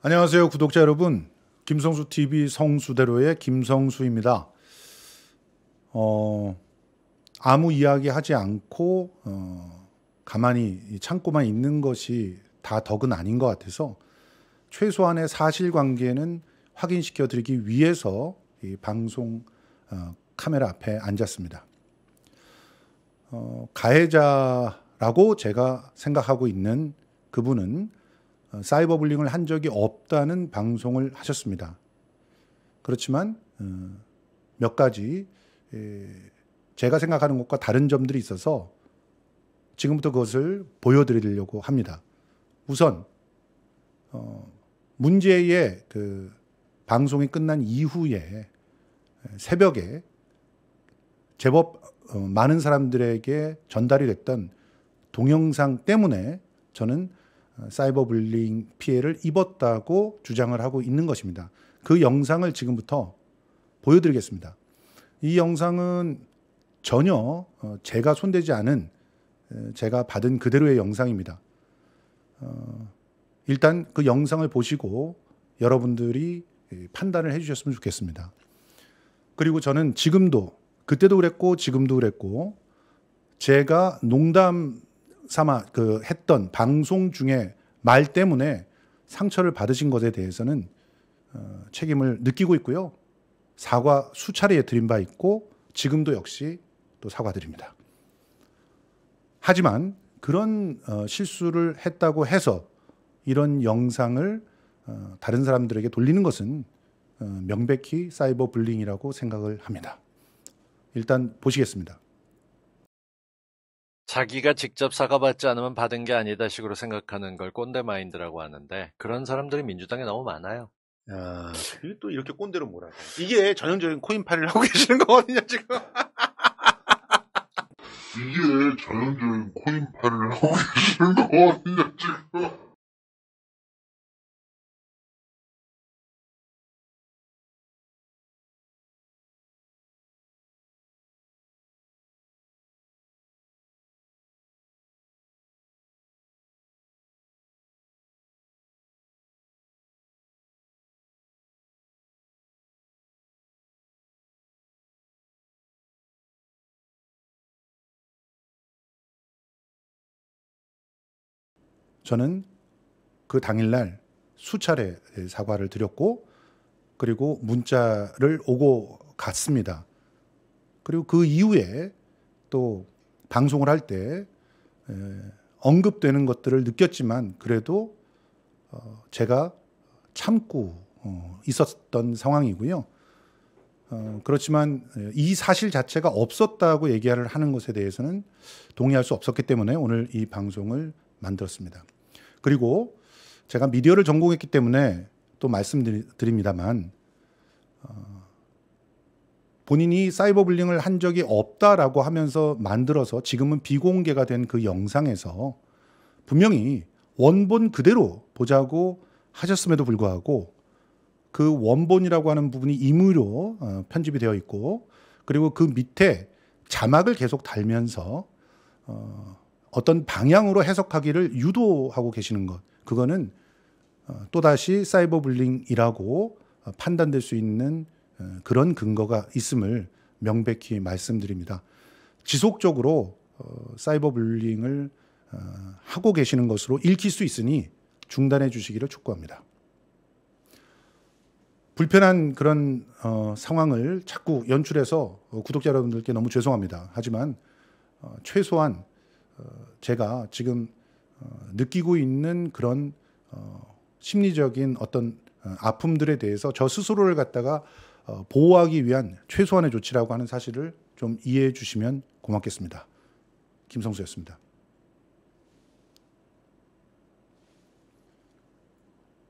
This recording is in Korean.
안녕하세요, 구독자 여러분. 김성수 TV 성수대로의 김성수입니다. 어, 아무 이야기 하지 않고 어, 가만히 참고만 있는 것이 다 덕은 아닌 것 같아서 최소한의 사실관계는 확인시켜 드리기 위해서 이 방송 어, 카메라 앞에 앉았습니다. 어, 가해자라고 제가 생각하고 있는 그분은 어, 사이버 불링을 한 적이 없다는 방송을 하셨습니다. 그렇지만 어, 몇 가지 제가 생각하는 것과 다른 점들이 있어서 지금부터 그것을 보여드리려고 합니다. 우선 어, 문제의 그 방송이 끝난 이후에 새벽에 제법 많은 사람들에게 전달이 됐던 동영상 때문에 저는 사이버 불링 피해를 입었다고 주장을 하고 있는 것입니다. 그 영상을 지금부터 보여드리겠습니다. 이 영상은 전혀 어, 제가 손대지 않은 제가 받은 그대로의 영상입니다. 어, 일단 그 영상을 보시고 여러분들이 예, 판단을 해주셨으면 좋겠습니다. 그리고 저는 지금도 그때도 그랬고 지금도 그랬고 제가 농담 삼아 그 했던 방송 중에 말 때문에 상처를 받으신 것에 대해서는 어, 책임을 느끼고 있고요. 사과 수차례 드린 바 있고 지금도 역시 또 사과드립니다. 하지만 그런 어, 실수를 했다고 해서 이런 영상을 어, 다른 사람들에게 돌리는 것은 어, 명백히 사이버 불링이라고 생각을 합니다. 일단 보시겠습니다. 자기가 직접 사과받지 않으면 받은 게 아니다 식으로 생각하는 걸 꼰대 마인드라고 하는데 그런 사람들이 민주당에 너무 많아요. 야, 아. 또 이렇게 꼰대로 몰아요. 이게 전형적인 코인팔이를 하고 계시는 거거든요, 지금. 저는 그 당일날 수차례 사과를 드렸고 그리고 문자를 오고 갔습니다. 그리고 그 이후에 또 방송을 할 때 언급되는 것들을 느꼈지만 그래도 어 제가 참고 어 있었던 상황이고요. 어 그렇지만 이 사실 자체가 없었다고 얘기를 하는 것에 대해서는 동의할 수 없었기 때문에 오늘 이 방송을 만들었습니다. 그리고 제가 미디어를 전공했기 때문에 또 말씀드립니다만 어, 본인이 사이버 블링을한 적이 없다라고 하면서 만들어서 지금은 비공개가 된 그 영상에서 분명히 원본 그대로 보자고 하셨음에도 불구하고 그 원본이라고 하는 부분이 임의로 어, 편집이 되어 있고 그리고 그 밑에 자막을 계속 달면서 어, 어떤 방향으로 해석하기를 유도하고 계시는 것. 그거는 어, 또다시 사이버 블링이라고 어, 판단될 수 있는 어, 그런 근거가 있음을 명백히 말씀드립니다. 지속적으로 사이버 불링을 하고 계시는 것으로 읽힐 수 있으니 중단해 주시기를 촉구합니다. 불편한 그런 어, 상황을 자꾸 연출해서 구독자 여러분들께 너무 죄송합니다. 하지만 어, 최소한 어, 제가 지금 어, 느끼고 있는 그런 어, 심리적인 어떤 어, 아픔들에 대해서 저 스스로를 갖다가 어, 보호하기 위한 최소한의 조치라고 하는 사실을 좀 이해해 주시면 고맙겠습니다. 김성수였습니다.